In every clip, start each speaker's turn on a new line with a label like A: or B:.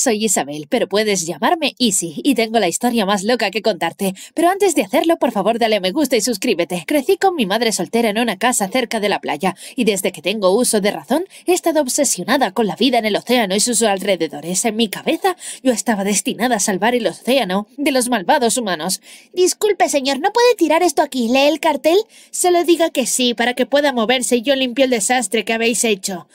A: soy Isabel, pero puedes llamarme Easy y tengo la historia más loca que contarte. Pero antes de hacerlo, por favor, dale me gusta y suscríbete. Crecí con mi madre soltera en una casa cerca de la playa y desde que tengo uso de razón he estado obsesionada con la vida en el océano y sus alrededores. En mi cabeza yo estaba destinada a salvar el océano de los malvados humanos. Disculpe, señor, ¿no puede tirar esto aquí? ¿Lee el cartel? Se lo diga que sí para que pueda moverse y yo limpio el desastre que habéis hecho.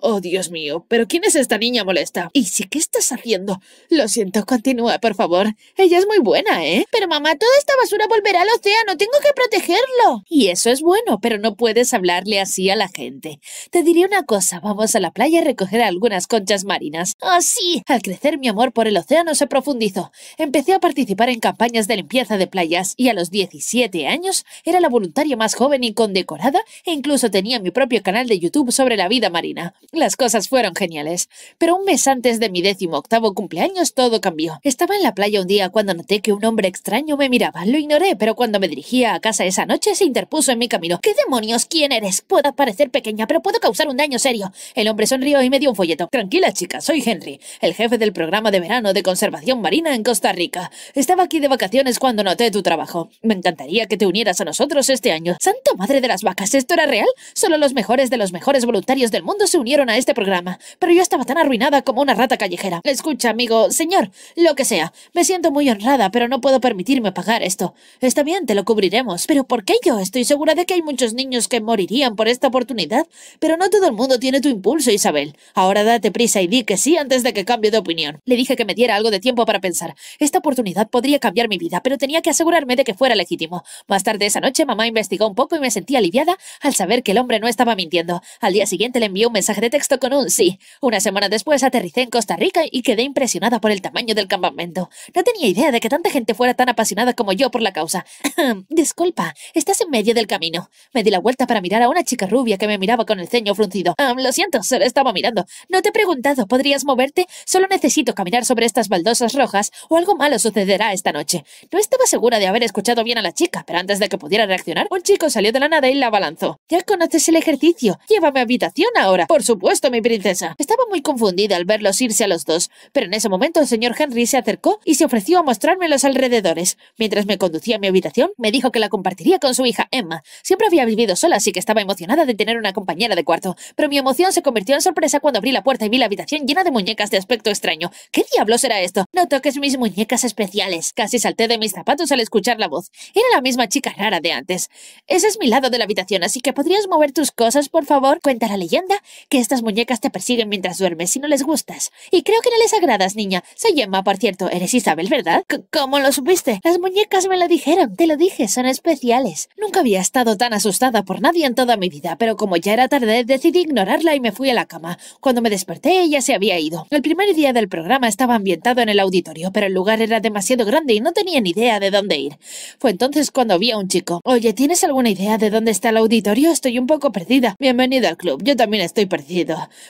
A: Oh, Dios mío, pero ¿quién es esta niña molesta? ¿Y si qué estás haciendo? Lo siento, continúa, por favor. Ella es muy buena, ¿eh? Pero mamá, toda esta basura volverá al océano, tengo que protegerlo. Y eso es bueno, pero no puedes hablarle así a la gente. Te diré una cosa, vamos a la playa a recoger algunas conchas marinas. Ah sí! Al crecer mi amor por el océano se profundizó. Empecé a participar en campañas de limpieza de playas y a los 17 años era la voluntaria más joven y condecorada e incluso tenía mi propio canal de YouTube sobre la vida marina. Las cosas fueron geniales, pero un mes antes de mi décimo octavo cumpleaños todo cambió. Estaba en la playa un día cuando noté que un hombre extraño me miraba. Lo ignoré, pero cuando me dirigía a casa esa noche se interpuso en mi camino. ¿Qué demonios? ¿Quién eres? Puedo parecer pequeña, pero puedo causar un daño serio. El hombre sonrió y me dio un folleto. Tranquila, chica, soy Henry, el jefe del programa de verano de conservación marina en Costa Rica. Estaba aquí de vacaciones cuando noté tu trabajo. Me encantaría que te unieras a nosotros este año. Santo madre de las vacas! ¿Esto era real? Solo los mejores de los mejores voluntarios del mundo se unieron a este programa, pero yo estaba tan arruinada como una rata callejera. Escucha, amigo, señor, lo que sea, me siento muy honrada, pero no puedo permitirme pagar esto. Está bien, te lo cubriremos, pero ¿por qué yo? Estoy segura de que hay muchos niños que morirían por esta oportunidad, pero no todo el mundo tiene tu impulso, Isabel. Ahora date prisa y di que sí antes de que cambie de opinión. Le dije que me diera algo de tiempo para pensar. Esta oportunidad podría cambiar mi vida, pero tenía que asegurarme de que fuera legítimo. Más tarde esa noche, mamá investigó un poco y me sentí aliviada al saber que el hombre no estaba mintiendo. Al día siguiente le envió un mensaje de texto con un sí. Una semana después aterricé en Costa Rica y quedé impresionada por el tamaño del campamento. No tenía idea de que tanta gente fuera tan apasionada como yo por la causa. Disculpa, estás en medio del camino. Me di la vuelta para mirar a una chica rubia que me miraba con el ceño fruncido. Ah, lo siento, solo estaba mirando. No te he preguntado, ¿podrías moverte? Solo necesito caminar sobre estas baldosas rojas o algo malo sucederá esta noche. No estaba segura de haber escuchado bien a la chica, pero antes de que pudiera reaccionar, un chico salió de la nada y la abalanzó. Ya conoces el ejercicio. Llévame a habitación ahora. Por su puesto mi princesa. Estaba muy confundida al verlos irse a los dos, pero en ese momento el señor Henry se acercó y se ofreció a mostrarme los alrededores. Mientras me conducía a mi habitación, me dijo que la compartiría con su hija Emma. Siempre había vivido sola, así que estaba emocionada de tener una compañera de cuarto, pero mi emoción se convirtió en sorpresa cuando abrí la puerta y vi la habitación llena de muñecas de aspecto extraño. ¿Qué diablos era esto? No toques mis muñecas especiales. Casi salté de mis zapatos al escuchar la voz. Era la misma chica rara de antes. Ese es mi lado de la habitación, así que podrías mover tus cosas, por favor. Cuenta la leyenda que estas muñecas te persiguen mientras duermes y no les gustas. Y creo que no les agradas, niña. Soy Emma, por cierto. Eres Isabel, ¿verdad? ¿Cómo lo supiste? Las muñecas me lo dijeron. Te lo dije, son especiales. Nunca había estado tan asustada por nadie en toda mi vida, pero como ya era tarde, decidí ignorarla y me fui a la cama. Cuando me desperté, ella se había ido. El primer día del programa estaba ambientado en el auditorio, pero el lugar era demasiado grande y no tenía ni idea de dónde ir. Fue entonces cuando vi a un chico. Oye, ¿tienes alguna idea de dónde está el auditorio? Estoy un poco perdida. Bienvenido al club. Yo también estoy perdida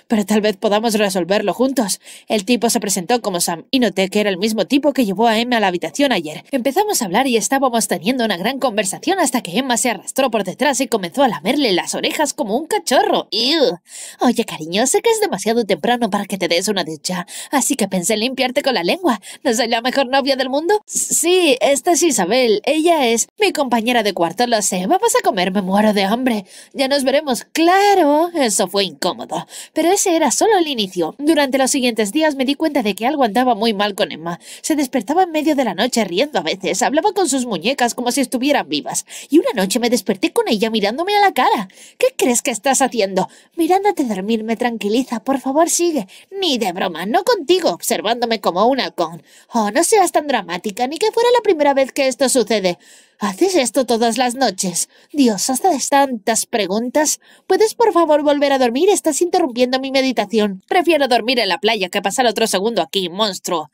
A: pero tal vez podamos resolverlo juntos. El tipo se presentó como Sam y noté que era el mismo tipo que llevó a Emma a la habitación ayer. Empezamos a hablar y estábamos teniendo una gran conversación hasta que Emma se arrastró por detrás y comenzó a lamerle las orejas como un cachorro. Oye, cariño, sé que es demasiado temprano para que te des una ducha, así que pensé en limpiarte con la lengua. ¿No soy la mejor novia del mundo? Sí, esta es Isabel. Ella es mi compañera de cuarto, lo sé. Vamos a comer, me muero de hambre. Ya nos veremos. Claro, eso fue incómodo. Pero ese era solo el inicio. Durante los siguientes días me di cuenta de que algo andaba muy mal con Emma. Se despertaba en medio de la noche riendo a veces, hablaba con sus muñecas como si estuvieran vivas. Y una noche me desperté con ella mirándome a la cara. ¿Qué crees que estás haciendo? Mirándote dormir me tranquiliza, por favor sigue. Ni de broma, no contigo, observándome como un halcón. Oh, no seas tan dramática, ni que fuera la primera vez que esto sucede. ¿Haces esto todas las noches? Dios, ¿haces tantas preguntas. ¿Puedes por favor volver a dormir? Estás interrumpiendo mi meditación. Prefiero dormir en la playa que pasar otro segundo aquí, monstruo.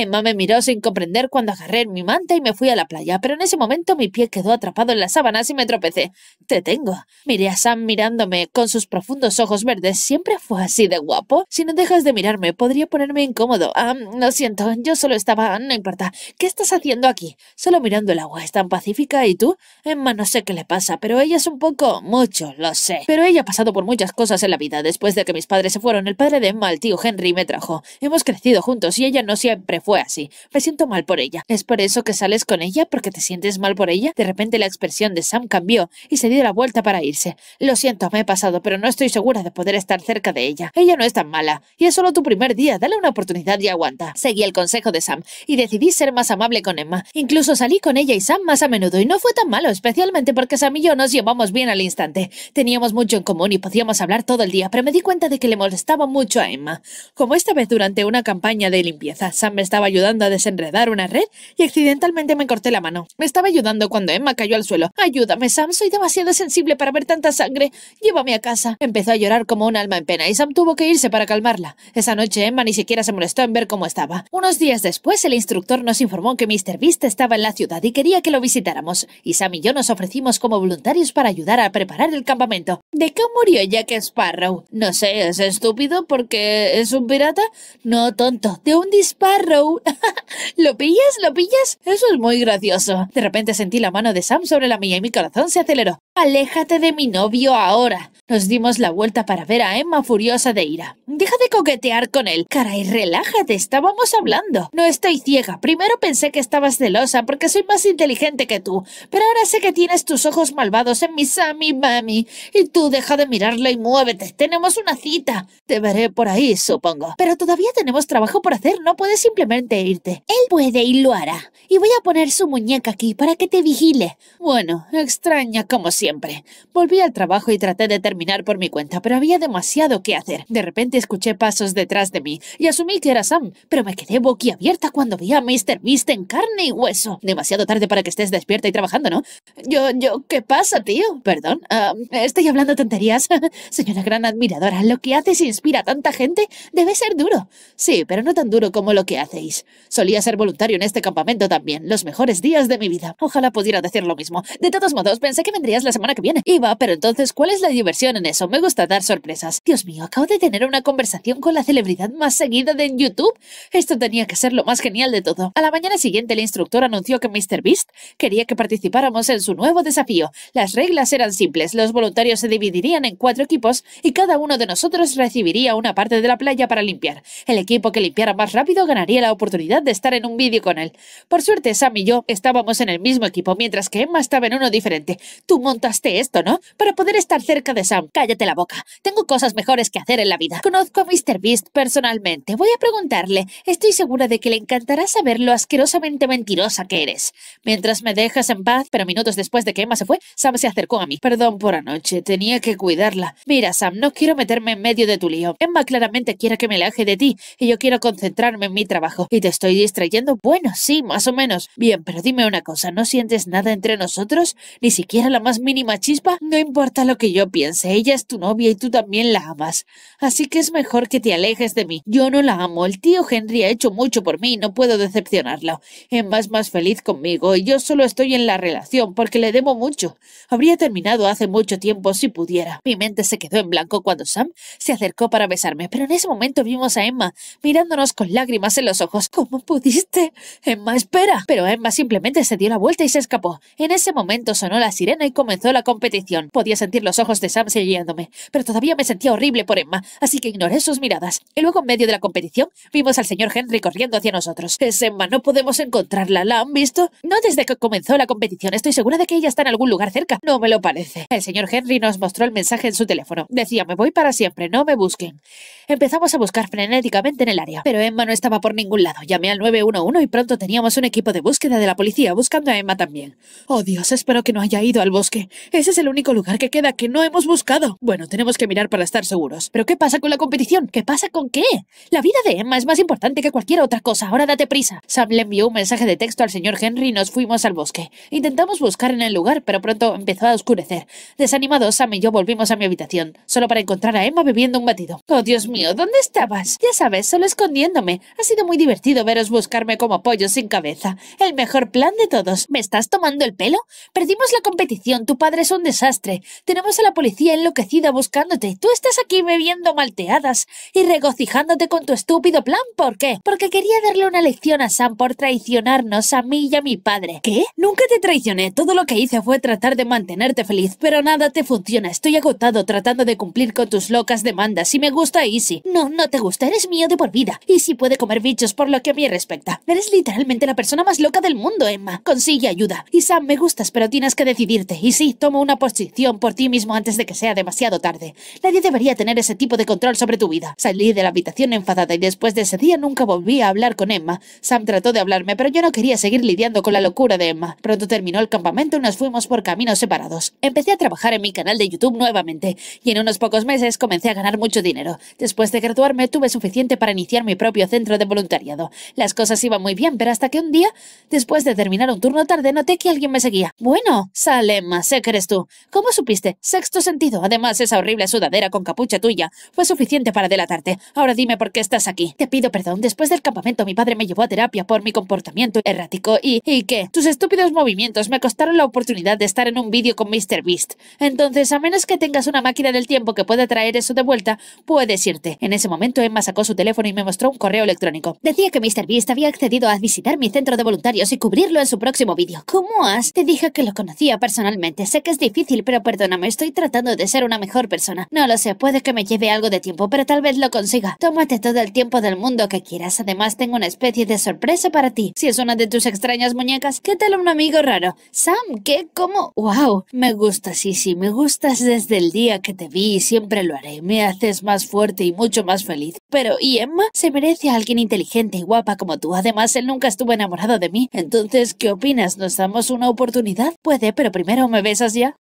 A: Emma me miró sin comprender cuando agarré mi manta y me fui a la playa, pero en ese momento mi pie quedó atrapado en las sábanas y me tropecé. Te tengo. Miré a Sam mirándome con sus profundos ojos verdes. Siempre fue así de guapo. Si no dejas de mirarme, podría ponerme incómodo. Ah, lo siento, yo solo estaba... No importa. ¿Qué estás haciendo aquí? Solo mirando el agua. Es tan pacífica y tú... Emma no sé qué le pasa, pero ella es un poco... Mucho, lo sé. Pero ella ha pasado por muchas cosas en la vida. Después de que mis padres se fueron, el padre de Emma, el tío Henry, me trajo. Hemos crecido juntos y ella no siempre fue fue así. Me siento mal por ella. ¿Es por eso que sales con ella? ¿Porque te sientes mal por ella? De repente la expresión de Sam cambió y se dio la vuelta para irse. Lo siento, me he pasado, pero no estoy segura de poder estar cerca de ella. Ella no es tan mala. Y es solo tu primer día. Dale una oportunidad y aguanta. Seguí el consejo de Sam y decidí ser más amable con Emma. Incluso salí con ella y Sam más a menudo y no fue tan malo, especialmente porque Sam y yo nos llevamos bien al instante. Teníamos mucho en común y podíamos hablar todo el día, pero me di cuenta de que le molestaba mucho a Emma. Como esta vez durante una campaña de limpieza, Sam me estaba estaba ayudando a desenredar una red y accidentalmente me corté la mano. Me estaba ayudando cuando Emma cayó al suelo. Ayúdame, Sam, soy demasiado sensible para ver tanta sangre. Llévame a casa. Empezó a llorar como un alma en pena y Sam tuvo que irse para calmarla. Esa noche Emma ni siquiera se molestó en ver cómo estaba. Unos días después, el instructor nos informó que Mr. Beast estaba en la ciudad y quería que lo visitáramos, y Sam y yo nos ofrecimos como voluntarios para ayudar a preparar el campamento. ¿De qué murió Jack Sparrow? No sé, es estúpido porque es un pirata. No, tonto, de un disparo. ¿Lo pillas? ¿Lo pillas? Eso es muy gracioso. De repente sentí la mano de Sam sobre la mía y mi corazón se aceleró. Aléjate de mi novio ahora. Nos dimos la vuelta para ver a Emma furiosa de ira. Deja coquetear con él. Caray, relájate, estábamos hablando. No estoy ciega. Primero pensé que estabas celosa porque soy más inteligente que tú, pero ahora sé que tienes tus ojos malvados en mi Sammy Mami. Y tú deja de mirarlo y muévete. Tenemos una cita. Te veré por ahí, supongo. Pero todavía tenemos trabajo por hacer. No puedes simplemente irte. Él puede y lo hará. Y voy a poner su muñeca aquí para que te vigile. Bueno, extraña como siempre. Volví al trabajo y traté de terminar por mi cuenta, pero había demasiado que hacer. De repente escuché pasos detrás de mí y asumí que era Sam, pero me quedé boquiabierta cuando vi a Mr. Beast en carne y hueso. Demasiado tarde para que estés despierta y trabajando, ¿no? Yo, yo, ¿qué pasa, tío? Perdón, ah, estoy hablando tonterías. Señora gran admiradora, lo que haces inspira a tanta gente debe ser duro. Sí, pero no tan duro como lo que hacéis. Solía ser voluntario en este campamento también, los mejores días de mi vida. Ojalá pudiera decir lo mismo. De todos modos, pensé que vendrías la semana que viene. Iba, pero entonces, ¿cuál es la diversión en eso? Me gusta dar sorpresas. Dios mío, acabo de tener una conversación con la celebridad más seguida de YouTube. Esto tenía que ser lo más genial de todo. A la mañana siguiente, el instructor anunció que MrBeast quería que participáramos en su nuevo desafío. Las reglas eran simples. Los voluntarios se dividirían en cuatro equipos y cada uno de nosotros recibiría una parte de la playa para limpiar. El equipo que limpiara más rápido ganaría la oportunidad de estar en un vídeo con él. Por suerte, Sam y yo estábamos en el mismo equipo, mientras que Emma estaba en uno diferente. Tú montaste esto, ¿no? Para poder estar cerca de Sam. Cállate la boca. Tengo cosas mejores que hacer en la vida. Conozco a Mr. Beast personalmente. Voy a preguntarle. Estoy segura de que le encantará saber lo asquerosamente mentirosa que eres. Mientras me dejas en paz, pero minutos después de que Emma se fue, Sam se acercó a mí. Perdón por anoche, tenía que cuidarla. Mira, Sam, no quiero meterme en medio de tu lío. Emma claramente quiere que me aleje de ti y yo quiero concentrarme en mi trabajo. ¿Y te estoy distrayendo? Bueno, sí, más o menos. Bien, pero dime una cosa, ¿no sientes nada entre nosotros? ¿Ni siquiera la más mínima chispa? No importa lo que yo piense, ella es tu novia y tú también la amas. Así que es mejor que te alejes de mí. Yo no la amo. El tío Henry ha hecho mucho por mí y no puedo decepcionarla. Emma es más feliz conmigo y yo solo estoy en la relación porque le debo mucho. Habría terminado hace mucho tiempo si pudiera. Mi mente se quedó en blanco cuando Sam se acercó para besarme, pero en ese momento vimos a Emma mirándonos con lágrimas en los ojos. ¿Cómo pudiste? Emma, espera. Pero Emma simplemente se dio la vuelta y se escapó. En ese momento sonó la sirena y comenzó la competición. Podía sentir los ojos de Sam siguiéndome, pero todavía me sentía horrible por Emma, así que ignoré sus miradas. Y luego, en medio de la competición, vimos al señor Henry corriendo hacia nosotros. Es Emma, no podemos encontrarla. ¿La han visto? No desde que comenzó la competición. Estoy segura de que ella está en algún lugar cerca. No me lo parece. El señor Henry nos mostró el mensaje en su teléfono. Decía, me voy para siempre, no me busquen. Empezamos a buscar frenéticamente en el área. Pero Emma no estaba por ningún lado. Llamé al 911 y pronto teníamos un equipo de búsqueda de la policía buscando a Emma también. Oh Dios, espero que no haya ido al bosque. Ese es el único lugar que queda que no hemos buscado. Bueno, tenemos que mirar para estar seguros. ¿Pero qué pasa con la competición? ¿Qué pasa con qué? La vida de Emma es más importante que cualquier otra cosa. Ahora date prisa. Sam le envió un mensaje de texto al señor Henry y nos fuimos al bosque. Intentamos buscar en el lugar, pero pronto empezó a oscurecer. Desanimados, Sam y yo volvimos a mi habitación, solo para encontrar a Emma bebiendo un batido. Oh, Dios mío, ¿dónde estabas? Ya sabes, solo escondiéndome. Ha sido muy divertido veros buscarme como pollo sin cabeza. El mejor plan de todos. ¿Me estás tomando el pelo? Perdimos la competición. Tu padre es un desastre. Tenemos a la policía enloquecida buscándote. Tú estás aquí bebiendo malteadas y regocijándote con tu estúpido plan. ¿Por qué? Porque quería darle una lección a Sam por traicionarnos a mí y a mi padre. ¿Qué? Nunca te traicioné. Todo lo que hice fue tratar de mantenerte feliz, pero nada te funciona. Estoy agotado tratando de cumplir con tus locas demandas y me gusta Easy. No, no te gusta. Eres mío de por vida. Easy puede comer bichos por lo que a mí respecta. Eres literalmente la persona más loca del mundo, Emma. Consigue ayuda. Y Sam, me gustas, pero tienes que decidirte. Y sí, toma una posición por ti mismo antes de que sea demasiado tarde. Nadie debería tener ese tipo de control sobre tu vida. Salí de la habitación enfadada y después de ese día nunca volví a hablar con Emma. Sam trató de hablarme, pero yo no quería seguir lidiando con la locura de Emma. Pronto terminó el campamento y nos fuimos por caminos separados. Empecé a trabajar en mi canal de YouTube nuevamente y en unos pocos meses comencé a ganar mucho dinero. Después de graduarme tuve suficiente para iniciar mi propio centro de voluntariado. Las cosas iban muy bien, pero hasta que un día, después de terminar un turno tarde, noté que alguien me seguía. Bueno, sale Emma, sé que eres tú. ¿Cómo supiste? Sexto sentido. Además, esa horrible sudadera con capucha tuya fue suficiente para la tarde. Ahora dime por qué estás aquí. Te pido perdón. Después del campamento mi padre me llevó a terapia por mi comportamiento errático y... ¿Y qué? Tus estúpidos movimientos me costaron la oportunidad de estar en un vídeo con Mr. Beast. Entonces, a menos que tengas una máquina del tiempo que pueda traer eso de vuelta, puedes irte. En ese momento Emma sacó su teléfono y me mostró un correo electrónico. Decía que Mr. Beast había accedido a visitar mi centro de voluntarios y cubrirlo en su próximo vídeo. ¿Cómo has? Te dije que lo conocía personalmente. Sé que es difícil, pero perdóname, estoy tratando de ser una mejor persona. No lo sé, puede que me lleve algo de tiempo, pero tal vez lo consiga. Tómate todo el tiempo del mundo que quieras. Además, tengo una especie de sorpresa para ti. Si es una de tus extrañas muñecas, ¿qué tal un amigo raro? Sam, ¿qué? ¿Cómo? ¡Wow! Me gusta, sí, sí, me gustas desde el día que te vi y siempre lo haré. Me haces más fuerte y mucho más feliz. Pero, ¿y Emma? Se merece a alguien inteligente y guapa como tú. Además, él nunca estuvo enamorado de mí. Entonces, ¿qué opinas? ¿Nos damos una oportunidad? Puede, pero primero me besas ya.